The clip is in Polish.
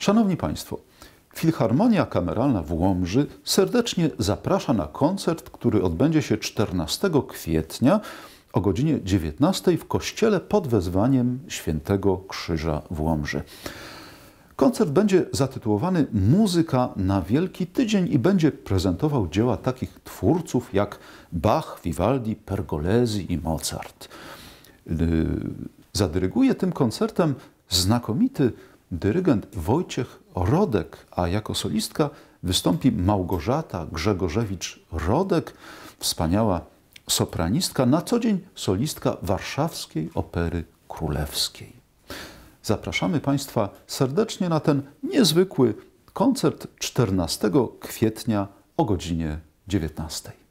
Szanowni Państwo, Filharmonia Kameralna w Łomży serdecznie zaprasza na koncert, który odbędzie się 14 kwietnia o godzinie 19 w kościele pod wezwaniem Świętego Krzyża w Łomży. Koncert będzie zatytułowany Muzyka na Wielki Tydzień i będzie prezentował dzieła takich twórców jak Bach, Vivaldi, Pergolesi i Mozart. Yy, zadyryguje tym koncertem znakomity dyrygent Wojciech Rodek, a jako solistka wystąpi Małgorzata Grzegorzewicz-Rodek, wspaniała sopranistka, na co dzień solistka Warszawskiej Opery Królewskiej. Zapraszamy Państwa serdecznie na ten niezwykły koncert 14 kwietnia o godzinie 19.